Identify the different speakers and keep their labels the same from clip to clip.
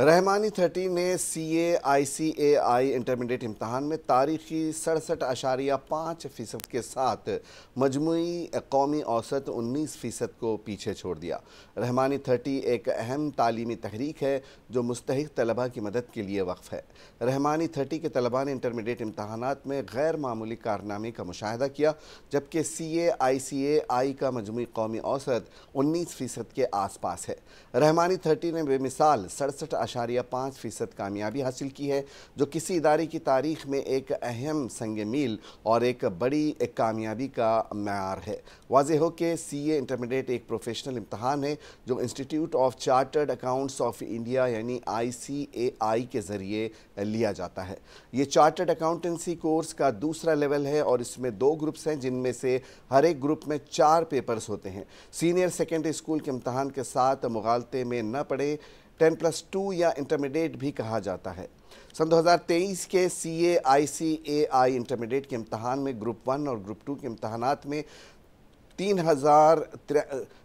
Speaker 1: Rahmani thirty ने C ए आई सी ए आई intermediate इम्तहान में तारीखी सड़सठ अशारिया पाँच फ़ीसद के साथ मजमू कौमी औसत उन्नीस फ़ीसद को पीछे छोड़ दिया रहमानी थर्टी एक अहम तालीमी तहरीक है जो मुस्तक तलबा की मदद के लिए वक्फ़ है रहमानी थर्टी के तलबा ने इंटरमीडिएट इम्तहान में गैर मामूली कारनामे का मुशाह किया जबकि सी ए आई सी ए आई का मजमू कौमी औसत उन्नीस फ़ीसद के आस पास है रहमानी थर्टी ने बेमिसाल सड़सठ आशारिया पाँच फ़ीसद कामयाबी हासिल की है जो किसी इदारे की तारीख में एक अहम संग मील और एक बड़ी एक कामयाबी का मैार है वाज हो कि सी ए इंटरमीडिएट एक प्रोफेशनल इम्तहान है जो institute of chartered accounts of India यानी आई सी ए आई के ज़रिए लिया जाता है ये चार्टर्ड अकाउंटेंसी कोर्स का दूसरा लेवल है और इसमें दो ग्रुप्स हैं जिनमें से हर एक ग्रुप में चार पेपर्स होते हैं सीनियर सेकेंडरी स्कूल के इम्तहान के साथ मुगालते में न पड़े टेन प्लस टू या इंटरमीडिएट भी कहा जाता है सन 2023 के सी ए आई सी ए आई इंटरमीडिएट के इम्तहान में ग्रुप वन और ग्रुप टू के इम्तहान में तीन हज़ार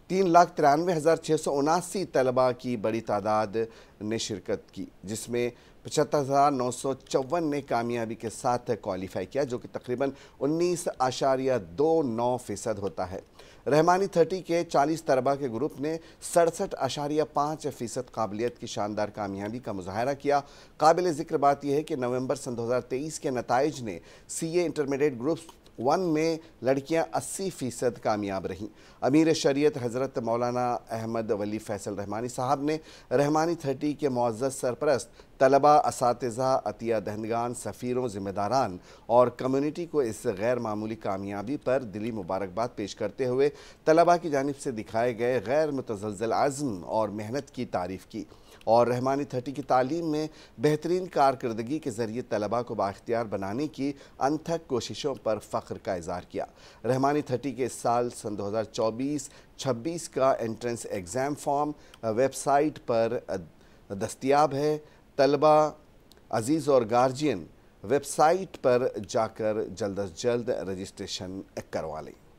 Speaker 1: तीन लाख तिरानवे हज़ार छः सौ उनासी तलबा की बड़ी तादाद ने शिरकत की जिसमें पचहत्तर हज़ार नौ सौ चौवन ने कामयाबी के साथ क्वालिफाई किया जो कि तकरीबन उन्नीस आशारिया दो नौ फ़ीसद होता है रहमानी थर्टी के चालीस तलबा के ग्रुप ने सड़सठ अशारिया पाँच फ़ीसद काबिलियत की शानदार कामयाबी का मुजाहरा किया काबिल ज़िक्र बात यह है कि नवंबर सन 2023 के नतज ने C A intermediate groups one में लड़कियां 80 फ़ीसद कामयाब रहीं अमीर शरीयत हज़रत मौलाना अहमद वली फैसल रहमानी साहब ने रहमानी थर्टी के मुआज़ सरपरस्त तलबा इस अतिया दहंदगान सफ़ीरों ज़िम्मेदारान और कम्युनिटी को इस गैर मामूली कामयाबी पर दिली मुबारकबाद पेश करते हुए तलबा की जानब से दिखाए गए गैर मुतजल आज़म और मेहनत की तारीफ़ की और रहमानी थर्टी की तालीम में बेहतरीन कारकर्दगी के ज़रिए तलबा को बाख्तियार बनाने की अनथक कोशिशों पर फ़ख्र फ़ख्र का इजहार किया रहमानी थर्टी के साल सन 2024 26 का एंट्रेंस एग्ज़ाम फॉर्म वेबसाइट पर दस्तियाब है तलबा अजीज़ और गार्जियन वेबसाइट पर जाकर जल्द अज जल्द रजिस्ट्रेशन करवा लें